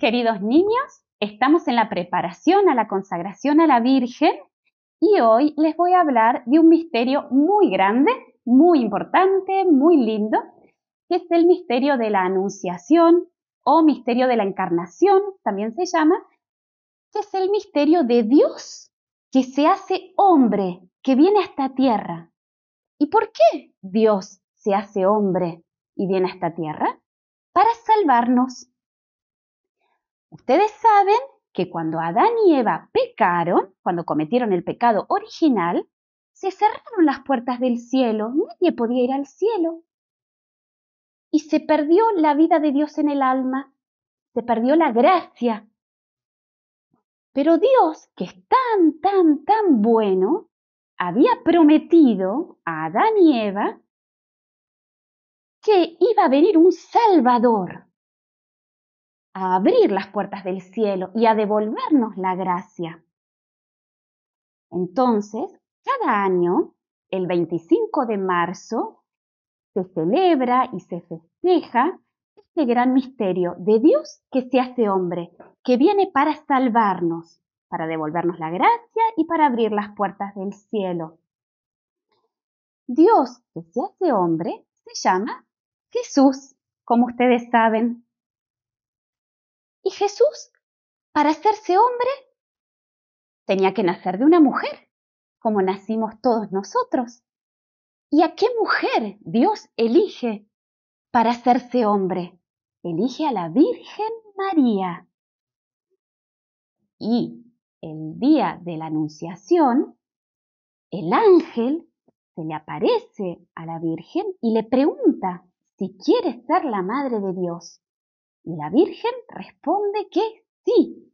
queridos niños, estamos en la preparación a la consagración a la Virgen y hoy les voy a hablar de un misterio muy grande, muy importante, muy lindo, que es el misterio de la Anunciación o misterio de la Encarnación, también se llama, que es el misterio de Dios que se hace hombre, que viene a esta tierra. ¿Y por qué Dios se hace hombre y viene a esta tierra? Para salvarnos Ustedes saben que cuando Adán y Eva pecaron, cuando cometieron el pecado original, se cerraron las puertas del cielo, nadie podía ir al cielo. Y se perdió la vida de Dios en el alma, se perdió la gracia. Pero Dios, que es tan, tan, tan bueno, había prometido a Adán y Eva que iba a venir un Salvador, a abrir las puertas del cielo y a devolvernos la gracia. Entonces, cada año, el 25 de marzo, se celebra y se festeja este gran misterio de Dios que se hace hombre, que viene para salvarnos, para devolvernos la gracia y para abrir las puertas del cielo. Dios que se hace hombre se llama Jesús, como ustedes saben. ¿Y Jesús? ¿Para hacerse hombre? Tenía que nacer de una mujer, como nacimos todos nosotros. ¿Y a qué mujer Dios elige para hacerse hombre? Elige a la Virgen María. Y el día de la Anunciación, el ángel se le aparece a la Virgen y le pregunta si quiere ser la madre de Dios. Y la Virgen responde que sí,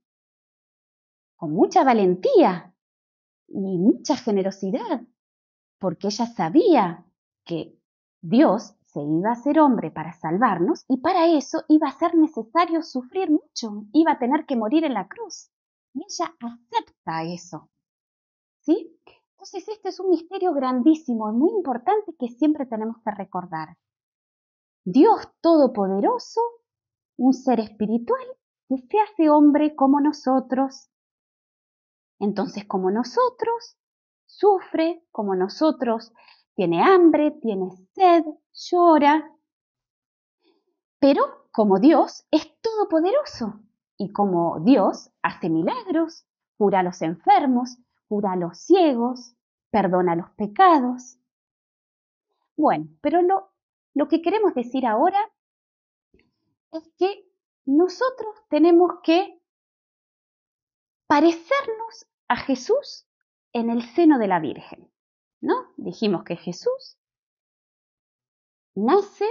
con mucha valentía y mucha generosidad, porque ella sabía que Dios se iba a hacer hombre para salvarnos y para eso iba a ser necesario sufrir mucho, iba a tener que morir en la cruz. Y ella acepta eso. ¿Sí? Entonces este es un misterio grandísimo y muy importante que siempre tenemos que recordar. Dios Todopoderoso un ser espiritual que se hace hombre como nosotros. Entonces, como nosotros, sufre, como nosotros, tiene hambre, tiene sed, llora. Pero como Dios es todopoderoso y como Dios hace milagros, cura a los enfermos, cura a los ciegos, perdona los pecados. Bueno, pero lo, lo que queremos decir ahora es que nosotros tenemos que parecernos a Jesús en el seno de la Virgen. ¿No? Dijimos que Jesús nace,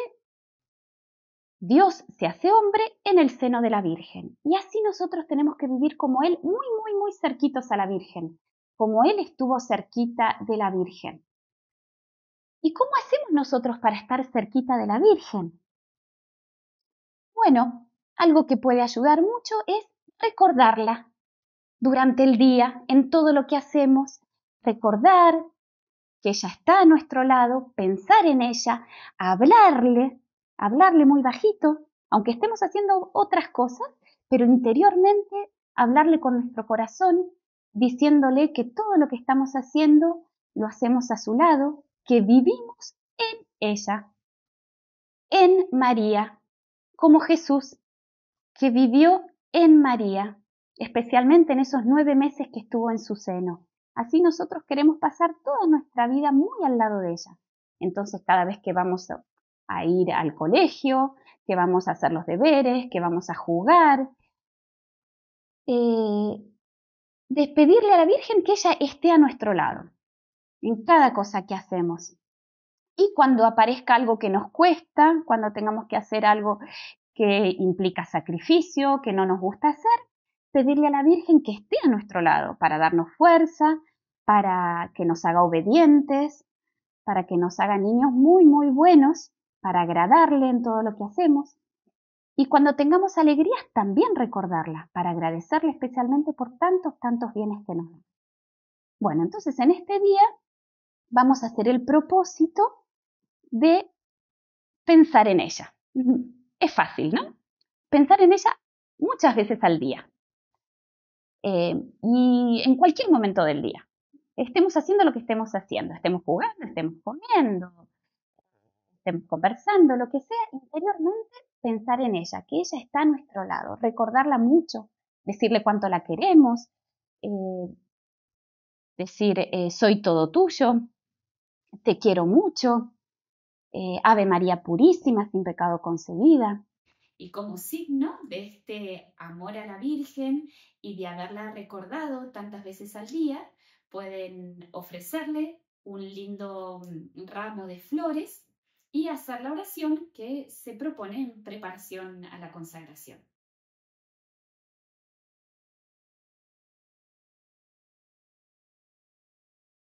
Dios se hace hombre en el seno de la Virgen. Y así nosotros tenemos que vivir como Él, muy, muy, muy cerquitos a la Virgen, como Él estuvo cerquita de la Virgen. ¿Y cómo hacemos nosotros para estar cerquita de la Virgen? Bueno, algo que puede ayudar mucho es recordarla durante el día, en todo lo que hacemos, recordar que ella está a nuestro lado, pensar en ella, hablarle, hablarle muy bajito, aunque estemos haciendo otras cosas, pero interiormente hablarle con nuestro corazón, diciéndole que todo lo que estamos haciendo lo hacemos a su lado, que vivimos en ella, en María, como Jesús, que vivió en María, especialmente en esos nueve meses que estuvo en su seno. Así nosotros queremos pasar toda nuestra vida muy al lado de ella. Entonces, cada vez que vamos a ir al colegio, que vamos a hacer los deberes, que vamos a jugar, eh, despedirle a la Virgen que ella esté a nuestro lado, en cada cosa que hacemos. Y cuando aparezca algo que nos cuesta, cuando tengamos que hacer algo que implica sacrificio, que no nos gusta hacer, pedirle a la Virgen que esté a nuestro lado para darnos fuerza, para que nos haga obedientes, para que nos haga niños muy, muy buenos, para agradarle en todo lo que hacemos. Y cuando tengamos alegrías, también recordarla, para agradecerle especialmente por tantos, tantos bienes que nos da. Bueno, entonces en este día vamos a hacer el propósito de pensar en ella. Es fácil, ¿no? Pensar en ella muchas veces al día. Eh, y en cualquier momento del día. Estemos haciendo lo que estemos haciendo, estemos jugando, estemos comiendo, estemos conversando, lo que sea, interiormente pensar en ella, que ella está a nuestro lado, recordarla mucho, decirle cuánto la queremos, eh, decir eh, soy todo tuyo, te quiero mucho, eh, Ave María Purísima, sin pecado concebida. Y como signo de este amor a la Virgen y de haberla recordado tantas veces al día, pueden ofrecerle un lindo mm, ramo de flores y hacer la oración que se propone en preparación a la consagración.